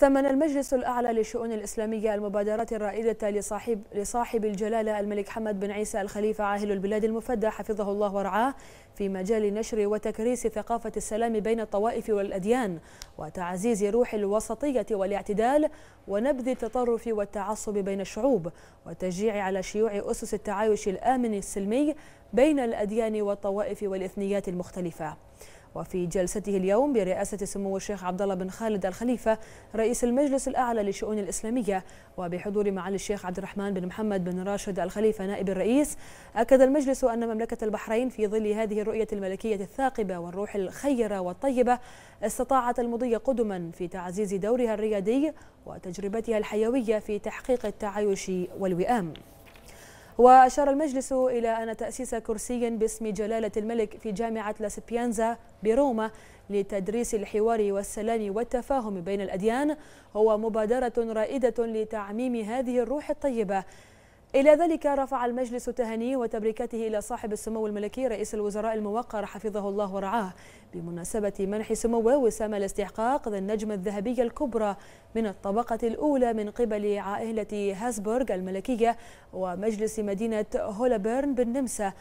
ثمن المجلس الأعلى للشؤون الإسلامية المبادرات الرائدة لصاحب, لصاحب الجلالة الملك حمد بن عيسى الخليفة عاهل البلاد المفدى حفظه الله ورعاه في مجال نشر وتكريس ثقافة السلام بين الطوائف والأديان وتعزيز روح الوسطية والاعتدال ونبذ التطرف والتعصب بين الشعوب والتشجيع على شيوع أسس التعايش الآمن السلمي بين الأديان والطوائف والإثنيات المختلفة وفي جلسته اليوم برئاسة سمو الشيخ عبد الله بن خالد الخليفة رئيس المجلس الأعلى للشؤون الإسلامية وبحضور معالي الشيخ عبد الرحمن بن محمد بن راشد الخليفة نائب الرئيس أكد المجلس أن مملكة البحرين في ظل هذه الرؤية الملكية الثاقبة والروح الخيرة والطيبة استطاعت المضي قدما في تعزيز دورها الريادي وتجربتها الحيوية في تحقيق التعايش والوئام وأشار المجلس إلى أن تأسيس كرسي باسم جلالة الملك في جامعة لاسبيانزا بروما لتدريس الحوار والسلام والتفاهم بين الأديان هو مبادرة رائدة لتعميم هذه الروح الطيبة إلى ذلك رفع المجلس تهانيه وتبريكاته إلى صاحب السمو الملكي رئيس الوزراء الموقر حفظه الله ورعاه بمناسبة منح سموه وسام الاستحقاق ذا النجمة الذهبية الكبرى من الطبقة الأولى من قبل عائلة هاسبورغ الملكية ومجلس مدينة هولبيرن بالنمسا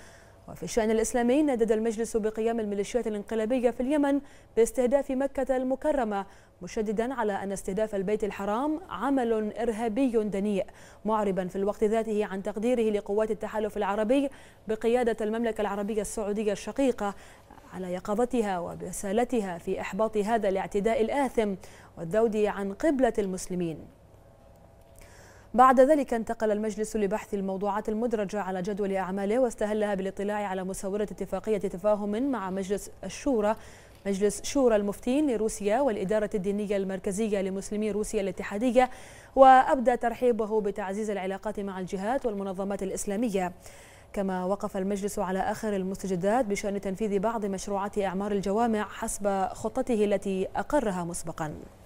وفي الشأن الإسلامي ندد المجلس بقيام الميليشيات الانقلابية في اليمن باستهداف مكة المكرمة مشددا على أن استهداف البيت الحرام عمل إرهابي دنيء معربا في الوقت ذاته عن تقديره لقوات التحالف العربي بقيادة المملكة العربية السعودية الشقيقة على يقظتها وبسالتها في إحباط هذا الاعتداء الآثم والذود عن قبلة المسلمين بعد ذلك انتقل المجلس لبحث الموضوعات المدرجة على جدول أعماله واستهلها بالاطلاع على مسورة اتفاقية تفاهم مع مجلس الشورى مجلس شورى المفتين لروسيا والإدارة الدينية المركزية لمسلمي روسيا الاتحادية وأبدى ترحيبه بتعزيز العلاقات مع الجهات والمنظمات الإسلامية كما وقف المجلس على آخر المستجدات بشأن تنفيذ بعض مشروعات إعمار الجوامع حسب خطته التي أقرها مسبقاً